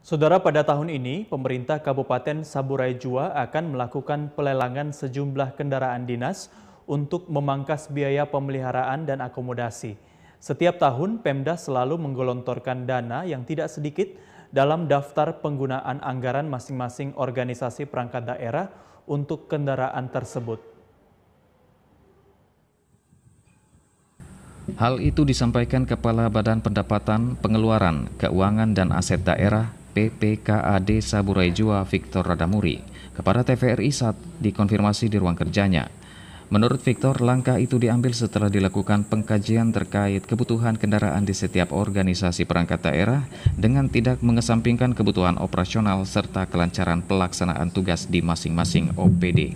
Saudara, pada tahun ini, pemerintah Kabupaten Saburai Jua akan melakukan pelelangan sejumlah kendaraan dinas untuk memangkas biaya pemeliharaan dan akomodasi. Setiap tahun, Pemda selalu menggelontorkan dana yang tidak sedikit dalam daftar penggunaan anggaran masing-masing organisasi perangkat daerah untuk kendaraan tersebut. Hal itu disampaikan Kepala Badan Pendapatan, Pengeluaran, Keuangan, dan Aset Daerah PPKAD Saburai Jua Victor Radamuri kepada TVRI saat dikonfirmasi di ruang kerjanya. Menurut Victor, langkah itu diambil setelah dilakukan pengkajian terkait kebutuhan kendaraan di setiap organisasi perangkat daerah dengan tidak mengesampingkan kebutuhan operasional serta kelancaran pelaksanaan tugas di masing-masing OPD.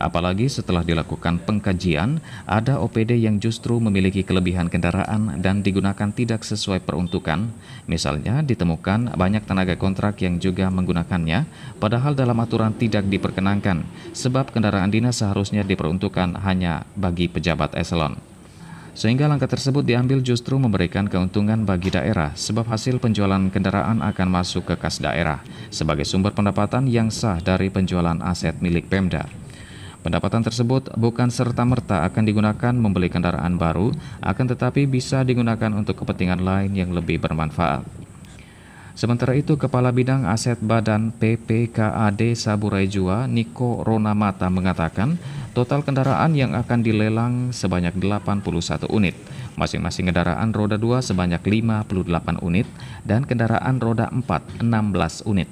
Apalagi setelah dilakukan pengkajian, ada OPD yang justru memiliki kelebihan kendaraan dan digunakan tidak sesuai peruntukan. Misalnya ditemukan banyak tenaga kontrak yang juga menggunakannya, padahal dalam aturan tidak diperkenankan, sebab kendaraan dinas seharusnya diperuntukkan hanya bagi pejabat eselon sehingga langkah tersebut diambil justru memberikan keuntungan bagi daerah sebab hasil penjualan kendaraan akan masuk ke kas daerah sebagai sumber pendapatan yang sah dari penjualan aset milik Pemda. Pendapatan tersebut bukan serta-merta akan digunakan membeli kendaraan baru, akan tetapi bisa digunakan untuk kepentingan lain yang lebih bermanfaat. Sementara itu, Kepala Bidang Aset Badan PPKAD Saburai Jua, Niko Ronamata mengatakan, total kendaraan yang akan dilelang sebanyak 81 unit, masing-masing kendaraan roda 2 sebanyak 58 unit, dan kendaraan roda 4 16 unit.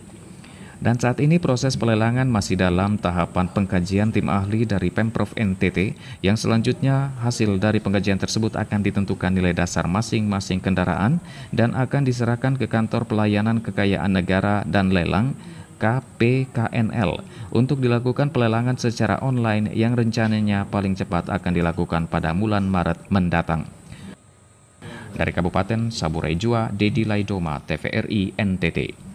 Dan saat ini proses pelelangan masih dalam tahapan pengkajian tim ahli dari Pemprov NTT yang selanjutnya hasil dari pengkajian tersebut akan ditentukan nilai dasar masing-masing kendaraan dan akan diserahkan ke kantor pelayanan kekayaan negara dan lelang KPKNL untuk dilakukan pelelangan secara online yang rencananya paling cepat akan dilakukan pada bulan Maret mendatang. Dari Kabupaten Jua, Dedi Laidoma, TVRI, NTT.